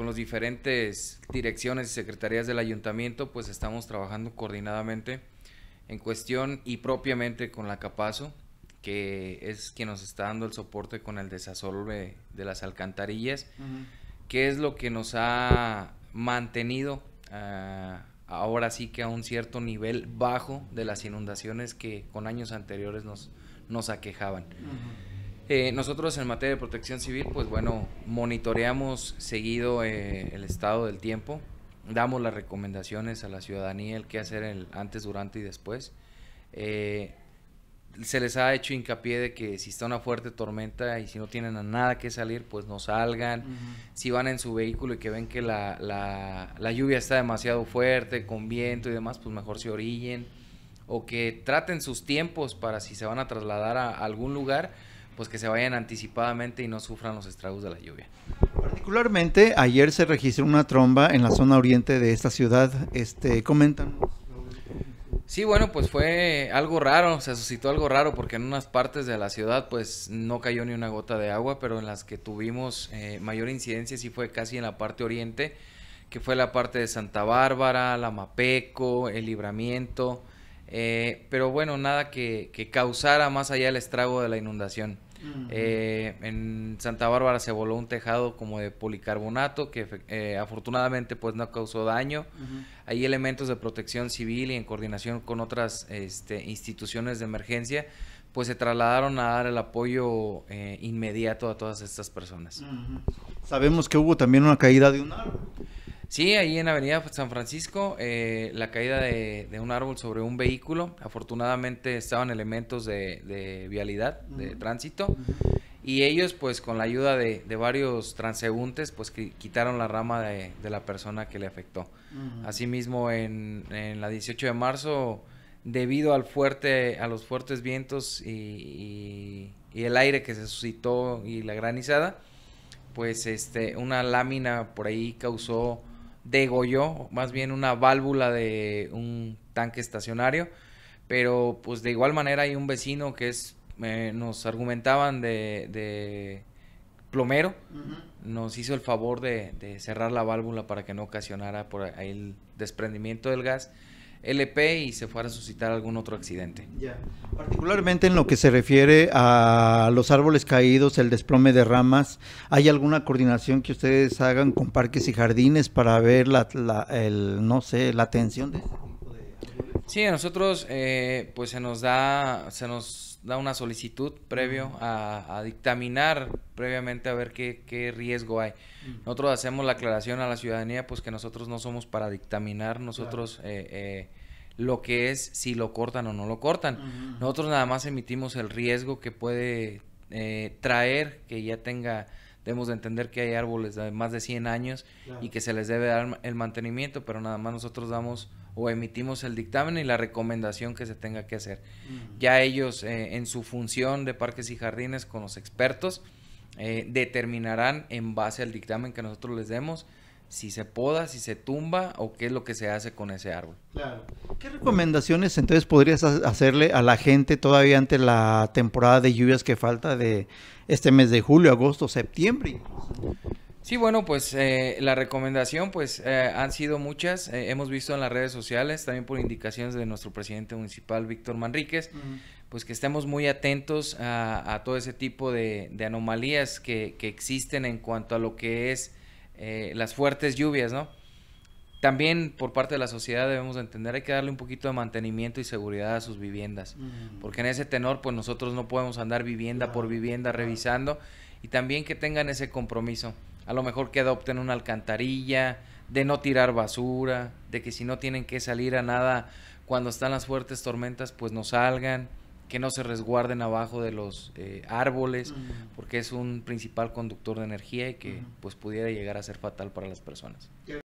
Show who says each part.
Speaker 1: con las diferentes direcciones y secretarías del ayuntamiento, pues estamos trabajando coordinadamente en cuestión y propiamente con la Capazo, que es quien nos está dando el soporte con el desasolve de las alcantarillas, que es lo que nos ha mantenido ah, ahora sí que a un cierto nivel bajo de las inundaciones que con años anteriores nos, nos aquejaban. Eh, nosotros en materia de protección civil, pues bueno, monitoreamos seguido eh, el estado del tiempo, damos las recomendaciones a la ciudadanía, el qué hacer antes, durante y después. Eh, se les ha hecho hincapié de que si está una fuerte tormenta y si no tienen nada que salir, pues no salgan. Si van en su vehículo y que ven que la, la lluvia está demasiado fuerte, con viento y demás, pues mejor se orillen. O que traten sus tiempos para si se van a trasladar a algún lugar, pues que se vayan anticipadamente y no sufran los estragos de la lluvia.
Speaker 2: Particularmente, ayer se registró una tromba en la zona oriente de esta ciudad. Este, comentan.
Speaker 1: Sí, bueno, pues fue algo raro, se suscitó algo raro porque en unas partes de la ciudad pues no cayó ni una gota de agua, pero en las que tuvimos eh, mayor incidencia sí fue casi en la parte oriente, que fue la parte de Santa Bárbara, La Mapeco, El Libramiento, eh, pero bueno, nada que, que, causara más allá el estrago de la inundación. Eh, en Santa Bárbara se voló un tejado como de policarbonato que eh, afortunadamente pues no causó daño. Hay elementos de protección civil y en coordinación con otras este, instituciones de emergencia pues se trasladaron a dar el apoyo inmediato a todas estas personas.
Speaker 2: Sabemos que hubo también una caída de un árbol.
Speaker 1: Sí, ahí en Avenida San Francisco, eh, la caída de, un árbol sobre un vehículo. Afortunadamente estaban elementos de, vialidad, de tránsito. Y ellos, pues con la ayuda de, varios transeúntes, pues quitaron la rama de, la persona que le afectó. Asimismo, en, la 18 de marzo, debido al fuerte, a los fuertes vientos y, y, el aire que se suscitó y la granizada, pues este, una lámina por ahí causó degolló, más bien una válvula de un tanque estacionario. Pero pues de igual manera hay un vecino que es, eh, nos argumentaban de, plomero, nos hizo el favor de, de, cerrar la válvula para que no ocasionara por ahí el desprendimiento del gas. LP y se fuera a suscitar algún otro accidente.
Speaker 2: Particularmente en lo que se refiere a los árboles caídos, el desplome de ramas, ¿hay alguna coordinación que ustedes hagan con parques y jardines para ver la, el, no sé, la atención de este
Speaker 1: Sí, a nosotros eh, pues se nos da, se nos da una solicitud previo a, dictaminar previamente a ver qué, riesgo hay. Nosotros hacemos la aclaración a la ciudadanía, pues que nosotros no somos para dictaminar nosotros eh, eh, lo que es si lo cortan o no lo cortan. Nosotros nada más emitimos el riesgo que puede eh, traer que ya tenga debemos entender que hay árboles de más de 100 años y que se les debe dar el mantenimiento, pero nada más nosotros damos o emitimos el dictamen y la recomendación que se tenga que hacer. Ya ellos eh, en su función de parques y jardines con los expertos eh, determinarán en base al dictamen que nosotros les demos si se poda, si se tumba o qué es lo que se hace con ese árbol.
Speaker 2: Claro. ¿Qué recomendaciones entonces podrías hacerle a la gente todavía ante la temporada de lluvias que falta de este mes de julio, agosto, septiembre?
Speaker 1: Sí, bueno, pues eh, la recomendación pues eh, han sido muchas, eh, hemos visto en las redes sociales, también por indicaciones de nuestro presidente municipal, Víctor Manríquez, pues que estemos muy atentos a, todo ese tipo de, anomalías que, existen en cuanto a lo que es eh, las fuertes lluvias, ¿no? También por parte de la sociedad debemos entender, hay que darle un poquito de mantenimiento y seguridad a sus viviendas, mm. porque en ese tenor pues nosotros no podemos andar vivienda por vivienda revisando y también que tengan ese compromiso, a lo mejor que adopten una alcantarilla, de no tirar basura, de que si no tienen que salir a nada cuando están las fuertes tormentas pues no salgan, que no se resguarden abajo de los eh, árboles, porque es un principal conductor de energía y que pues pudiera llegar a ser fatal para las personas.